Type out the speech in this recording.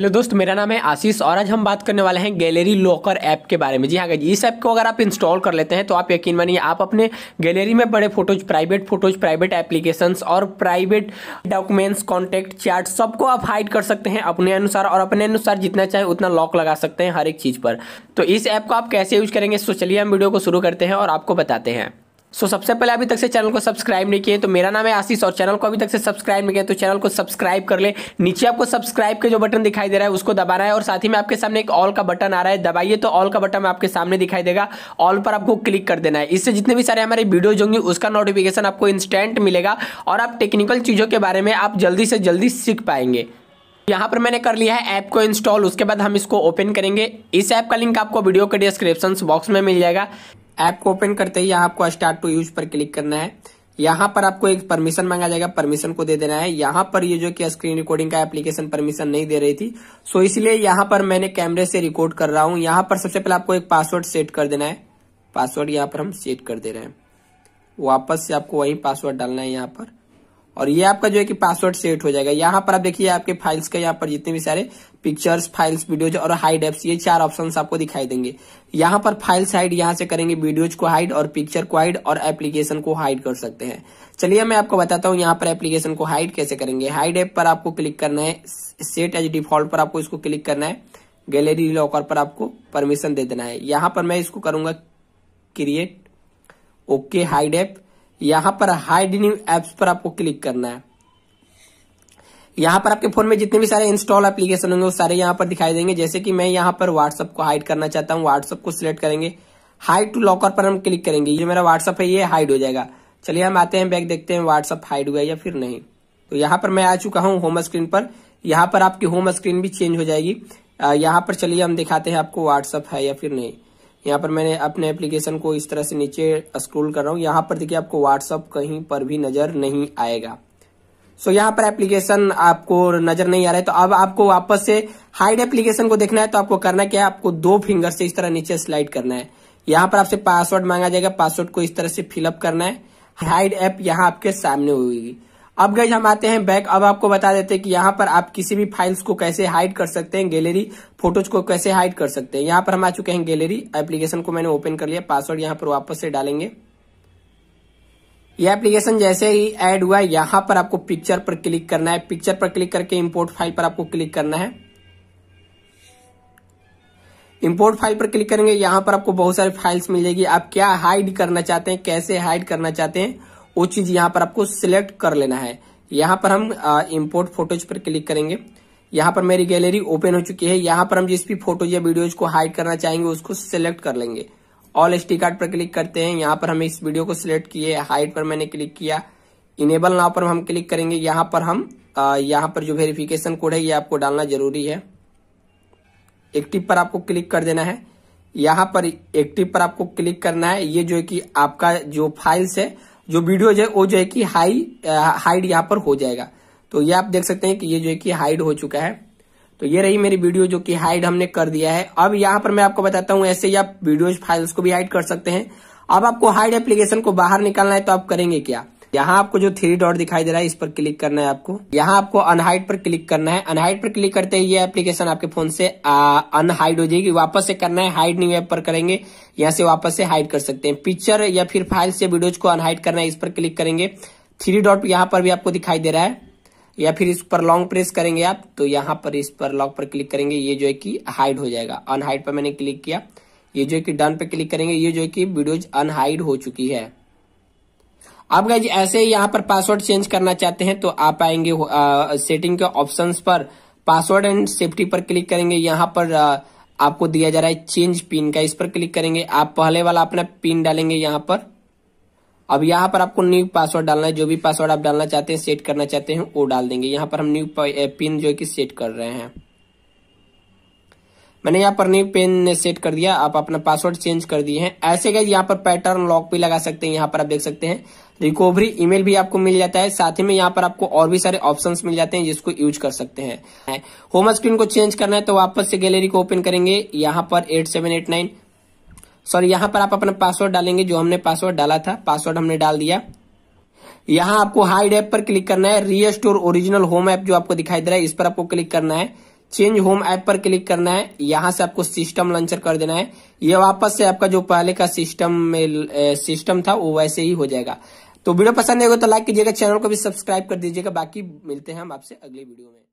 hello दोस्त मेरा नाम है आशीष और आज हम बात करने वाले हैं गैलरी लॉकर ऐप के बारे में जी हाँ जी इस ऐप को अगर आप इंस्टॉल कर लेते हैं तो आप यकीन मानिए आप अपने गैलरी में बड़े photos private photos private applications और प्राइवेट डॉक्यूमेंट्स कॉन्टैक्ट चार्ट सबको आप हाइड कर सकते हैं अपने अनुसार और अपने अनुसार जितना चाहे उतना लॉक लगा सकते हैं हर एक चीज़ पर तो इस ऐप को आप कैसे यूज करेंगे इसको चलिए हम वीडियो को शुरू करते हैं और आपको बताते हैं सो so, सबसे पहले अभी तक से चैनल को सब्सक्राइब नहीं किए तो मेरा नाम है आशीष और चैनल को अभी तक से सब्सक्राइब नहीं किया तो चैनल को सब्सक्राइब कर ले नीचे आपको सब्सक्राइब के जो बटन दिखाई दे रहा है उसको दबाना है और साथ ही में आपके सामने एक ऑल का बटन आ रहा है दबाइए तो ऑल का बटन आपके सामने दिखाई देगा ऑल पर आपको क्लिक कर देना है इससे जितने भी सारे हमारे वीडियोज होंगी उसका नोटिफिकेशन आपको इंस्टेंट मिलेगा और आप टेक्निकल चीज़ों के बारे में आप जल्दी से जल्दी सीख पाएंगे यहाँ पर मैंने कर लिया है ऐप को इंस्टॉल उसके बाद हम इसको ओपन करेंगे इस ऐप का लिंक आपको वीडियो के डिस्क्रिप्शन बॉक्स में मिल जाएगा ऐप को ओपन करते ही आपको स्टार्ट टू यूज पर क्लिक करना है यहाँ पर आपको एक परमिशन मांगा जाएगा परमिशन को दे देना है यहाँ पर ये जो कि स्क्रीन रिकॉर्डिंग का एप्लीकेशन परमिशन नहीं दे रही थी सो इसलिए यहाँ पर मैंने कैमरे से रिकॉर्ड कर रहा हूँ यहाँ पर सबसे पहले आपको एक पासवर्ड सेट कर देना है पासवर्ड यहाँ पर हम सेट कर दे रहे हैं वापस से आपको वही पासवर्ड डालना है यहाँ पर और ये आपका जो है कि पासवर्ड सेट हो जाएगा यहाँ पर आप देखिए आपके फाइल्स का यहाँ पर जितने भी सारे पिक्चर्स फाइल्स वीडियोज और हाइड एप्स ये चार ऑप्शन आपको दिखाई देंगे यहाँ पर फाइल्स हाइड यहाँ से करेंगे वीडियोज को हाइड और पिक्चर को हाइड और एप्लीकेशन को हाइड कर सकते हैं चलिए मैं आपको बताता हूँ यहाँ पर एप्लीकेशन को हाइड कैसे करेंगे हाइड एप पर आपको क्लिक करना है सेट एज डिफॉल्ट पर आपको इसको क्लिक करना है गैलरी लॉकर पर आपको परमिशन दे देना है यहाँ पर मैं इसको करूंगा क्रिएट ओके हाइड ऐप यहां पर हाइड न्यू एप्स पर आपको क्लिक करना है यहां पर आपके फोन में जितने भी सारे इंस्टॉल एप्लीकेशन होंगे वो सारे यहां पर दिखाई देंगे जैसे कि मैं यहाँ पर व्हाट्सअप को हाइड करना चाहता हूँ व्हाट्सअप को सिलेक्ट करेंगे हाइड टू लॉकर पर हम क्लिक करेंगे ये मेरा व्हाट्सअप है ये हाइड हो जाएगा चलिए हम आते हैं बैक देखते हैं व्हाट्सअप हाइड हुआ है या फिर नहीं तो यहाँ पर मैं आ चुका हूँ होम स्क्रीन पर यहाँ पर आपकी होम स्क्रीन भी चेंज हो जाएगी यहाँ पर चलिए हम दिखाते हैं आपको व्हाट्सअप है या फिर नहीं यहाँ पर मैंने अपने एप्लीकेशन को इस तरह से नीचे स्क्रोल कर रहा हूँ यहाँ पर देखिए आपको व्हाट्सअप कहीं पर भी नजर नहीं आएगा सो so, यहाँ पर एप्लीकेशन आपको नजर नहीं आ रहा है तो अब आपको वापस से हाइड एप्लीकेशन को देखना है तो आपको करना क्या है आपको दो फिंगर से इस तरह नीचे स्लाइड करना है यहाँ पर आपसे पासवर्ड मांगा जाएगा पासवर्ड को इस तरह से फिलअप करना है हाइड एप यहाँ आपके सामने होगी अब गई हम आते हैं बैक अब आपको बता देते हैं कि यहाँ पर आप किसी भी फाइल्स को कैसे हाइड कर सकते हैं गैलरी फोटोज को कैसे हाइड कर सकते हैं यहाँ पर हम आ चुके हैं गैलरी एप्लीकेशन को मैंने ओपन कर लिया पासवर्ड यहाँ पर वापस से डालेंगे यह एप्लीकेशन जैसे ही ऐड हुआ यहाँ पर आपको पिक्चर पर क्लिक करना है पिक्चर पर क्लिक करके इम्पोर्ट फाइल पर आपको क्लिक करना है इम्पोर्ट फाइल पर क्लिक करेंगे यहाँ पर आपको बहुत सारी फाइल्स मिल जाएगी आप क्या हाइड करना चाहते हैं कैसे हाइड करना चाहते हैं वो चीज यहाँ पर आपको सिलेक्ट कर लेना है यहाँ पर हम इम्पोर्ट फोटोज पर क्लिक करेंगे यहाँ पर मेरी गैलरी ओपन हो चुकी है यहाँ पर हम जिस भी फोटोज या वीडियोज को हाइड करना चाहेंगे उसको सिलेक्ट कर लेंगे ऑल एस कार्ड पर क्लिक करते हैं यहाँ पर हम इस वीडियो को सिलेक्ट किए हाइड पर मैंने क्लिक किया इनेबल नाव पर हम क्लिक करेंगे यहाँ पर हम यहाँ पर जो वेरिफिकेशन कोड है ये आपको डालना जरूरी है एक्टिव पर आपको क्लिक कर देना है यहाँ पर एक्टिव पर आपको क्लिक करना है ये जो कि आपका जो फाइल्स है जो वीडियो है वो जो है कि हाई हाइड uh, यहाँ पर हो जाएगा तो ये आप देख सकते हैं कि ये जो है कि हाइड हो चुका है तो ये रही मेरी वीडियो जो कि हाइड हमने कर दिया है अब यहाँ पर मैं आपको बताता हूँ ऐसे ही आप वीडियो फाइल्स को भी हाइड कर सकते हैं अब आपको हाइड एप्लीकेशन को बाहर निकालना है तो आप करेंगे क्या यहाँ आपको जो थ्री डॉट दिखाई दे रहा है इस पर क्लिक करना है आपको यहाँ आपको अनहाइड पर क्लिक करना है अनहाइड पर क्लिक करते ही ये एप्लीकेशन आपके फोन से अनहाइड हो जाएगी वापस से करना है हाइड न्यू ऐप पर करेंगे यहाँ से वापस से हाइड कर सकते हैं पिक्चर या फिर फाइल से वीडियोज को अनहाइड करना है इस पर क्लिक करेंगे थ्री डॉट यहाँ पर भी आपको दिखाई दे रहा है या फिर इस पर लॉन्ग प्रेस करेंगे आप तो यहाँ पर इस पर लॉन्ग पर क्लिक करेंगे ये जो है कि हाइड हो जाएगा अनहाइड पर मैंने क्लिक किया ये जो है कि डन पे क्लिक करेंगे ये जो है कि वीडियोज अनहाइड हो चुकी है आप गाइज ऐसे ही यहाँ पर पासवर्ड चेंज करना चाहते हैं तो आप आएंगे सेटिंग के ऑप्शंस पर पासवर्ड एंड सेफ्टी पर क्लिक करेंगे यहाँ पर आ, आपको दिया जा रहा है चेंज पिन का इस पर क्लिक करेंगे आप पहले वाला अपना पिन डालेंगे यहाँ पर अब यहाँ पर आपको न्यू पासवर्ड डालना है जो भी पासवर्ड आप डालना चाहते हैं सेट करना चाहते हैं वो डाल देंगे यहाँ पर हम न्यू पिन जो है कि सेट कर रहे हैं मैंने यहाँ पर न्यू पेन ने सेट कर दिया आप अपना पासवर्ड चेंज कर दिए हैं ऐसे गए यहाँ पर पैटर्न लॉक भी लगा सकते हैं यहाँ पर आप देख सकते हैं रिकवरी ईमेल भी आपको मिल जाता है साथ ही में यहाँ पर आपको और भी सारे ऑप्शंस मिल जाते हैं जिसको यूज कर सकते हैं होम स्क्रीन को चेंज करना है तो वापस से गैलरी को ओपन करेंगे यहाँ पर eight seven eight nine sorry यहाँ पर आप अपना पासवर्ड डालेंगे जो हमने पासवर्ड डाला था पासवर्ड हमने डाल दिया यहाँ आपको हाइड ऐप पर क्लिक करना है रीस्टोर ओरिजिनल होम ऐप जो आपको दिखाई दे रहा है इस पर आपको क्लिक करना है चेंज होम ऐप पर क्लिक करना है यहाँ से आपको सिस्टम लॉन्चर कर देना है ये वापस से आपका जो पहले का सिस्टम में सिस्टम था वो वैसे ही हो जाएगा तो वीडियो पसंद आएगा तो लाइक कीजिएगा चैनल को भी सब्सक्राइब कर दीजिएगा बाकी मिलते हैं हम आपसे अगली वीडियो में